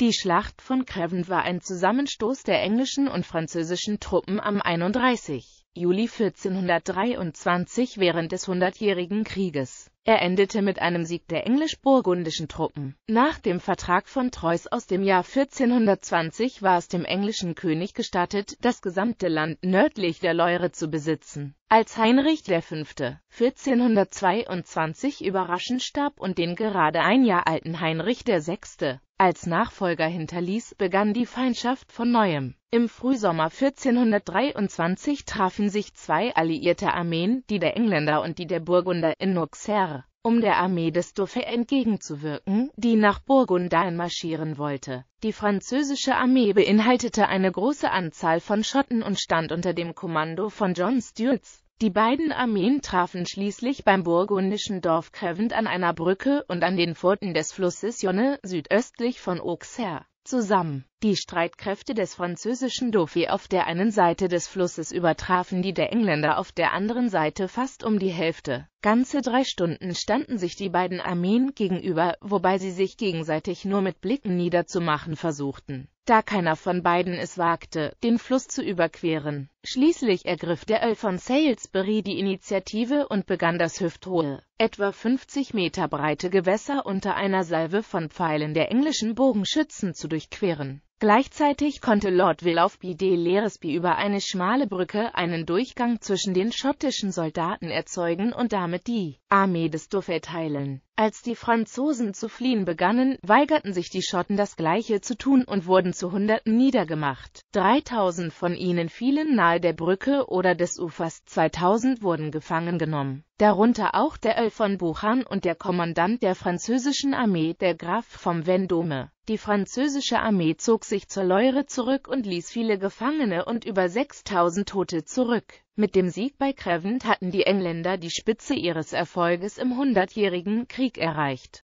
Die Schlacht von Creven war ein Zusammenstoß der englischen und französischen Truppen am 31. Juli 1423 während des Hundertjährigen Krieges. Er endete mit einem Sieg der englisch-burgundischen Truppen. Nach dem Vertrag von Treuß aus dem Jahr 1420 war es dem englischen König gestattet, das gesamte Land nördlich der Leure zu besitzen. Als Heinrich V. 1422 überraschend starb und den gerade ein Jahr alten Heinrich VI als Nachfolger hinterließ, begann die Feindschaft von neuem. Im Frühsommer 1423 trafen sich zwei alliierte Armeen, die der Engländer und die der Burgunder, in Nuxerre, um der Armee des Dauphin entgegenzuwirken, die nach Burgund einmarschieren wollte. Die französische Armee beinhaltete eine große Anzahl von Schotten und stand unter dem Kommando von John Stuarts die beiden Armeen trafen schließlich beim burgundischen Dorf Krevent an einer Brücke und an den Pforten des Flusses Yonne, südöstlich von Auxerre, zusammen. Die Streitkräfte des französischen Dauphy auf der einen Seite des Flusses übertrafen die der Engländer auf der anderen Seite fast um die Hälfte. Ganze drei Stunden standen sich die beiden Armeen gegenüber, wobei sie sich gegenseitig nur mit Blicken niederzumachen versuchten da keiner von beiden es wagte, den Fluss zu überqueren. Schließlich ergriff der Earl von Salisbury die Initiative und begann das hüfthohe, etwa 50 Meter breite Gewässer unter einer Salve von Pfeilen der englischen Bogenschützen zu durchqueren. Gleichzeitig konnte Lord Will de Bide Leresby über eine schmale Brücke einen Durchgang zwischen den schottischen Soldaten erzeugen und damit die Armee des Duffy teilen. Als die Franzosen zu fliehen begannen, weigerten sich die Schotten das Gleiche zu tun und wurden zu Hunderten niedergemacht. 3000 von ihnen fielen nahe der Brücke oder des Ufers, 2000 wurden gefangen genommen, darunter auch der Earl von Buchan und der Kommandant der französischen Armee, der Graf vom Vendôme. Die französische Armee zog sich zur Leure zurück und ließ viele Gefangene und über 6000 Tote zurück. Mit dem Sieg bei Crevent hatten die Engländer die Spitze ihres Erfolges im Hundertjährigen Krieg erreicht